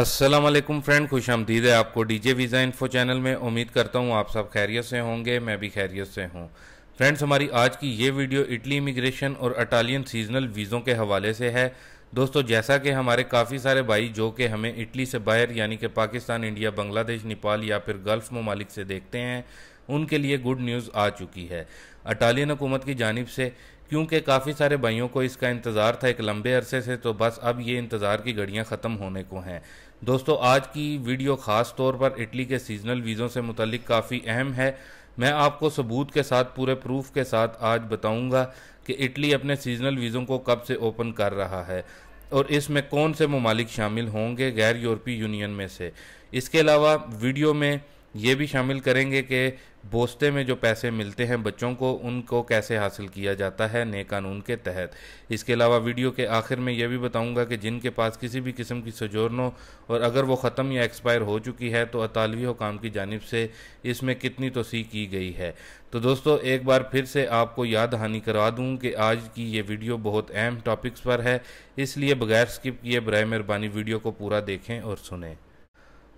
Aslam friend खुश आमदीद है आपको D J visa info channel में उम्मीद करता हूँ आप सब खैरियत से होंगे मैं भी खैरियत से हूँ फ्रेंड्स हमारी आज की ये वीडियो इटली इमिग्रेशन और अटालियन सीजनल वीज़ों के हवाले से है दोस्तों जैसा कि हमारे काफ़ी सारे भाई जो कि हमें इटली से बाहर यानी कि पाकिस्तान इंडिया बांग्लादेश नेपाल या फिर गल्फ़ ममालिक से देखते हैं उनके लिए गुड न्यूज़ आ चुकी है अटालियन हुकूमत की जानब से क्योंकि काफ़ी सारे भाइयों को इसका इंतज़ार था एक लंबे अरसे से तो बस अब ये इंतज़ार की घड़ियाँ ख़त्म होने को हैं दोस्तों आज की वीडियो ख़ास तौर पर इटली के सीजनल वीज़ों से मुतलिक काफ़ी अहम है मैं आपको सबूत के साथ पूरे प्रूफ के साथ आज बताऊंगा कि इटली अपने सीजनल वीज़ों को कब से ओपन कर रहा है और इसमें कौन से ममालिक शामिल होंगे गैर यूरोपीय यूनियन में से इसके अलावा वीडियो में ये भी शामिल करेंगे कि बोस्ते में जो पैसे मिलते हैं बच्चों को उनको कैसे हासिल किया जाता है नए कानून के तहत इसके अलावा वीडियो के आखिर में यह भी बताऊंगा कि जिनके पास किसी भी किस्म की सजोरनों और अगर वो ख़त्म या एक्सपायर हो चुकी है तो अतालवी हुकाम की जानब से इसमें कितनी तोसी की गई है तो दोस्तों एक बार फिर से आपको याद हानि करवा दूँ कि आज की ये वीडियो बहुत अहम टॉपिक्स पर है इसलिए बगैर स्किप किए बर मेहरबानी वीडियो को पूरा देखें और सुनें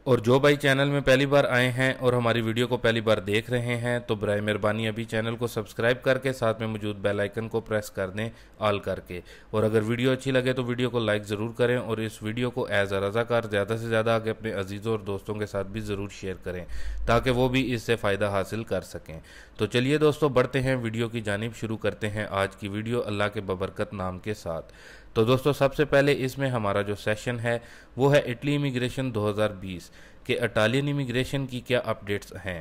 और जो भाई चैनल में पहली बार आए हैं और हमारी वीडियो को पहली बार देख रहे हैं तो बर मेहरबानी अभी चैनल को सब्सक्राइब करके साथ में मौजूद बेल आइकन को प्रेस कर दें ऑल करके और अगर वीडियो अच्छी लगे तो वीडियो को लाइक ज़रूर करें और इस वीडियो को एज अ रज़ाकार ज़्यादा से ज़्यादा आगे अपने अजीज़ों और दोस्तों के साथ भी ज़रूर शेयर करें ताकि वो भी इससे फ़ायदा हासिल कर सकें तो चलिए दोस्तों बढ़ते हैं वीडियो की जानब शुरू करते हैं आज की वीडियो अल्लाह के बबरकत नाम के साथ तो दोस्तों सबसे पहले इसमें हमारा जो सेशन है वो है इटली इमिग्रेशन 2020 के इटालियन इमिग्रेशन की क्या अपडेट्स हैं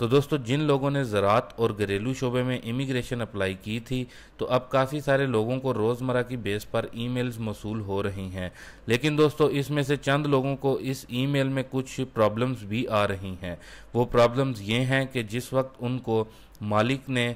तो दोस्तों जिन लोगों ने ज़रात और घरेलू शोबे में इमिग्रेशन अप्लाई की थी तो अब काफ़ी सारे लोगों को रोज़मर्रा की बेस पर ईमेल्स मौसू हो रही हैं लेकिन दोस्तों इसमें से चंद लोगों को इस ईमेल में कुछ प्रॉब्लम्स भी आ रही हैं वो प्रॉब्लम्स ये हैं कि जिस वक्त उनको मालिक ने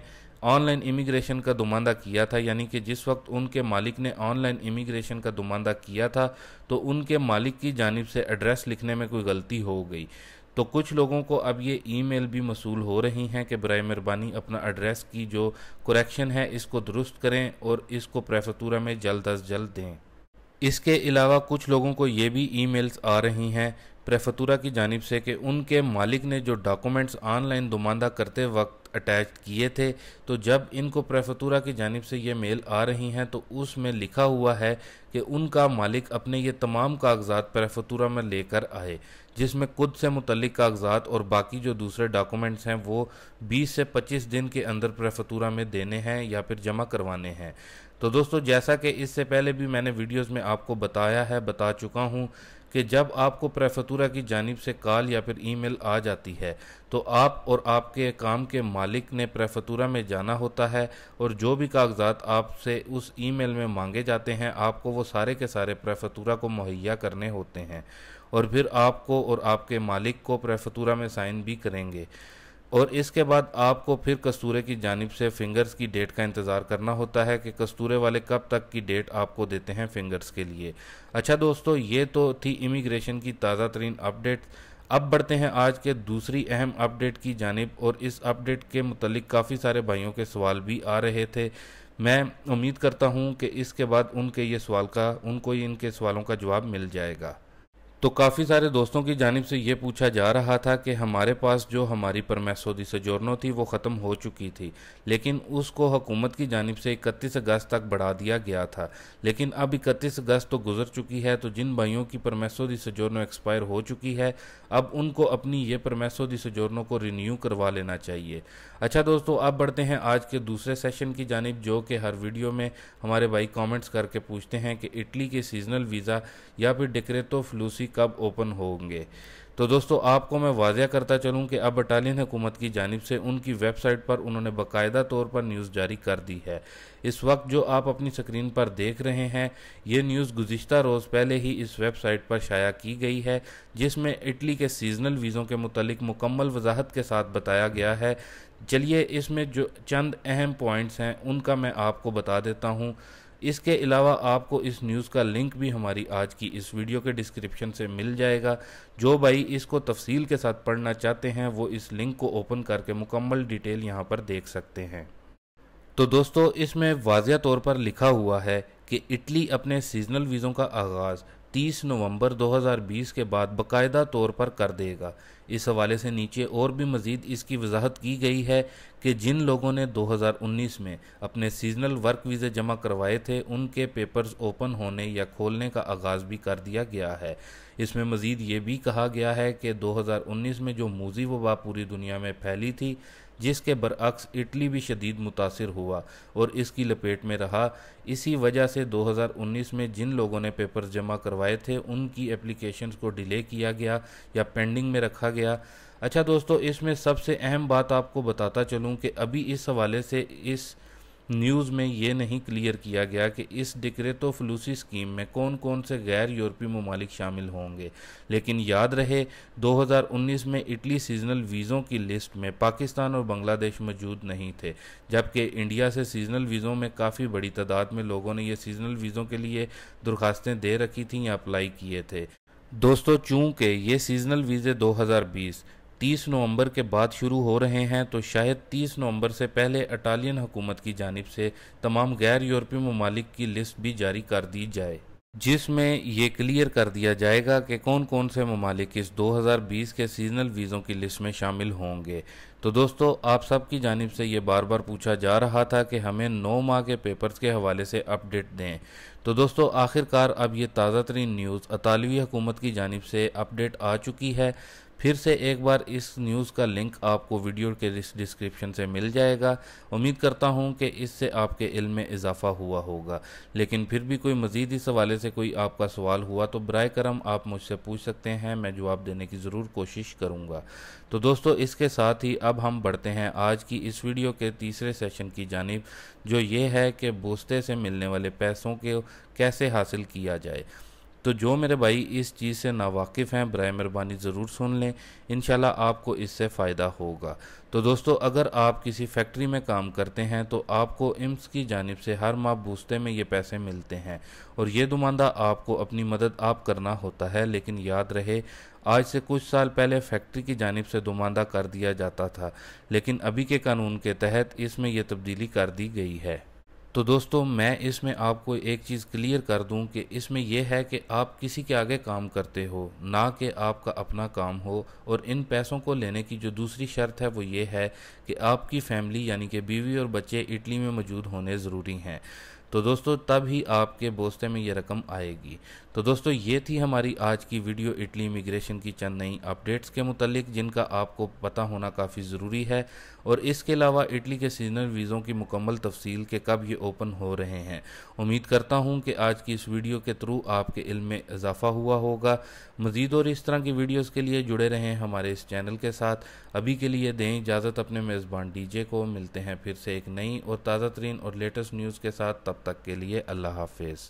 ऑनलाइन इमिग्रेशन का दुमांदा किया था यानी कि जिस वक्त उनके मालिक ने ऑनलाइन इमिग्रेशन का दुमांदा किया था तो उनके मालिक की जानब से एड्रेस लिखने में कोई गलती हो गई तो कुछ लोगों को अब ये ईमेल भी मसूल हो रही हैं कि बर मेहरबानी अपना एड्रेस की जो करेक्शन है इसको दुरुस्त करें और इसको प्रेफतूरा में जल्द अज जल्द दें इसके अलावा कुछ लोगों को ये भी ईमेल्स आ रही हैं प्रेफतूरा की जानब से कि उनके मालिक ने जो डॉक्यूमेंट्स ऑनलाइन दुमांदा करते वक्त अटैच किए थे तो जब इनको प्रेफतूरा की जानब से ये मेल आ रही हैं तो उसमें लिखा हुआ है कि उनका मालिक अपने ये तमाम कागजात प्रेफतूरा में लेकर आए जिसमें खुद से मुतलिक कागजात और बाकी जो दूसरे डॉक्यूमेंट्स हैं वो 20 से 25 दिन के अंदर प्रेफतूरा में देने हैं या फिर जमा करवाने हैं तो दोस्तों जैसा कि इससे पहले भी मैंने वीडियोस में आपको बताया है बता चुका हूँ कि जब आपको प्रेफतूरा की जानब से कॉल या फिर ईमेल आ जाती है तो आप और आपके काम के मालिक ने प्रेफतूरा में जाना होता है और जो भी कागजात आपसे उस ईमेल में मांगे जाते हैं आपको वो सारे के सारे प्रेफतूरा को मुहैया करने होते हैं और फिर आपको और आपके मालिक को प्रेफतूरा में साइन भी करेंगे और इसके बाद आपको फिर कस्तूरे की जानब से फिंगर्स की डेट का इंतज़ार करना होता है कि कस्तूरे वाले कब तक की डेट आपको देते हैं फिंगर्स के लिए अच्छा दोस्तों ये तो थी इमिग्रेशन की ताज़ा तरीन अपडेट अब बढ़ते हैं आज के दूसरी अहम अपडेट की जानब और इस अपडेट के मतलब काफ़ी सारे भाइयों के सवाल भी आ रहे थे मैं उम्मीद करता हूँ कि इसके बाद उनके ये सवाल का उनको इनके सवालों का जवाब मिल जाएगा तो काफ़ी सारे दोस्तों की जानब से ये पूछा जा रहा था कि हमारे पास जो हमारी परमेसोदी सजोरनों थी वो ख़त्म हो चुकी थी लेकिन उसको हुकूमत की जानब से इकतीस अगस्त तक बढ़ा दिया गया था लेकिन अब इकतीस अगस्त तो गुजर चुकी है तो जिन भाइयों की परमेसोदी सजोरनों एक्सपायर हो चुकी है अब उनको अपनी ये परमेसोदी सजोरनों को रिन्यू करवा लेना चाहिए अच्छा दोस्तों अब बढ़ते हैं आज के दूसरे सेशन की जानब जो कि हर वीडियो में हमारे भाई कॉमेंट्स करके पूछते हैं कि इटली के सीजनल वीज़ा या फिर डिक्रेटो फ्लूसी कब ओपन होंगे तो दोस्तों आपको मैं वाजिया करता चलूं कि अब बटालियन हुकूमत की जानब से उनकी वेबसाइट पर उन्होंने बाकायदा तौर पर न्यूज़ जारी कर दी है इस वक्त जो आप अपनी स्क्रीन पर देख रहे हैं ये न्यूज़ गुज्तर रोज़ पहले ही इस वेबसाइट पर शाया की गई है जिसमें इटली के सीजनल वीज़ों के मतलब मुकम्मल वजाहत के साथ बताया गया है चलिए इसमें जो चंद अहम पॉइंट्स हैं उनका मैं आपको बता देता हूँ इसके अलावा आपको इस न्यूज़ का लिंक भी हमारी आज की इस वीडियो के डिस्क्रिप्शन से मिल जाएगा जो भाई इसको तफसील के साथ पढ़ना चाहते हैं वो इस लिंक को ओपन करके मुकम्मल डिटेल यहाँ पर देख सकते हैं तो दोस्तों इसमें वाजिया तौर पर लिखा हुआ है कि इटली अपने सीजनल वीज़ों का आगाज़ 30 नवंबर 2020 के बाद बाकायदा तौर पर कर देगा इस हवाले से नीचे और भी मजीद इसकी वजाहत की गई है कि जिन लोगों ने 2019 में अपने सीजनल वर्क वीज़े जमा करवाए थे उनके पेपर्स ओपन होने या खोलने का आगाज़ भी कर दिया गया है इसमें मज़ीद ये भी कहा गया है कि 2019 में जो मूजी वबा पूरी दुनिया में फैली थी जिसके बरअक्स इटली भी शदीद मुतासर हुआ और इसकी लपेट में रहा इसी वजह से 2019 में जिन लोगों ने पेपर जमा करवाए थे उनकी एप्लीकेशन को डिले किया गया या पेंडिंग में रखा गया अच्छा दोस्तों इसमें सबसे अहम बात आपको बताता चलूँ कि अभी इस हवाले से इस न्यूज़ में ये नहीं क्लियर किया गया कि इस डिक्रेटो फलूसी स्कीम में कौन कौन से गैर यूरोपीय ममालिक शामिल होंगे लेकिन याद रहे 2019 में इटली सीजनल वीज़ों की लिस्ट में पाकिस्तान और बांग्लादेश मौजूद नहीं थे जबकि इंडिया से सीजनल वीज़ों में काफ़ी बड़ी तादाद में लोगों ने यह सीजनल वीज़ों के लिए दरखास्तें दे रखी थी या अप्लाई किए थे दोस्तों चूँकि ये सीजनल वीज़े 2020 30 नवंबर के बाद शुरू हो रहे हैं तो शायद 30 नवंबर से पहले अटालियन हुकूमत की जानब से तमाम गैर यूरोपीय ममालिक की लिस्ट भी जारी कर दी जाए जिसमें ये क्लियर कर दिया जाएगा कि कौन कौन से ममालिक इस 2020 के सीजनल वीज़ों की लिस्ट में शामिल होंगे तो दोस्तों आप सब की जानब से ये बार बार पूछा जा रहा था कि हमें नौ माह के पेपर्स के हवाले से अपडेट दें तो दोस्तों आखिरकार अब ये ताज़ा तरीन न्यूज़ अतालवी हुकूमत की जानब से अपडेट आ चुकी है फिर से एक बार इस न्यूज़ का लिंक आपको वीडियो के डिस्क्रिप्शन से मिल जाएगा उम्मीद करता हूँ कि इससे आपके इल्म में इजाफा हुआ होगा लेकिन फिर भी कोई मज़ीद इस हवाले से कोई आपका सवाल हुआ तो बर करम आप मुझसे पूछ सकते हैं मैं जवाब देने की ज़रूर कोशिश करूँगा तो दोस्तों इसके साथ ही अब हम बढ़ते हैं आज की इस वीडियो के तीसरे सेशन की जानब जो ये है कि बोस्ते से मिलने वाले पैसों के कैसे हासिल किया जाए तो जो मेरे भाई इस चीज़ से नावाकिफ़ हैं बर मेहरबानी ज़रूर सुन लें इन आपको इससे फ़ायदा होगा तो दोस्तों अगर आप किसी फैक्ट्री में काम करते हैं तो आपको इम्स की जानब से हर माह बूस्ते में ये पैसे मिलते हैं और ये दुमांदा आपको अपनी मदद आप करना होता है लेकिन याद रहे आज से कुछ साल पहले फैक्ट्री की जानब से दुमांदा कर दिया जाता था लेकिन अभी के कानून के तहत इसमें यह तब्दीली कर दी गई है तो दोस्तों मैं इसमें आपको एक चीज़ क्लियर कर दूं कि इसमें यह है कि आप किसी के आगे काम करते हो ना कि आपका अपना काम हो और इन पैसों को लेने की जो दूसरी शर्त है वो ये है कि आपकी फैमिली यानी कि बीवी और बच्चे इटली में मौजूद होने ज़रूरी हैं तो दोस्तों तब ही आपके बोस्ते में ये रकम आएगी तो दोस्तों ये थी हमारी आज की वीडियो इटली इमिग्रेशन की चंद नई अपडेट्स के मुतलिक जिनका आपको पता होना काफ़ी ज़रूरी है और इसके अलावा इटली के सीजनल वीज़ों की मुकम्मल तफसील के कब ये ओपन हो रहे हैं उम्मीद करता हूँ कि आज की इस वीडियो के थ्रू आपके इल्म में इजाफा हुआ होगा मज़ीद और इस तरह की वीडियोज़ के लिए जुड़े रहें हमारे इस चैनल के साथ अभी के लिए दें इजाज़त अपने मेज़बान डीजे को मिलते हैं फिर से एक नई और ताज़ा तरीन और लेटेस्ट न्यूज़ के साथ तब तक के लिए अल्लाह हाफिज़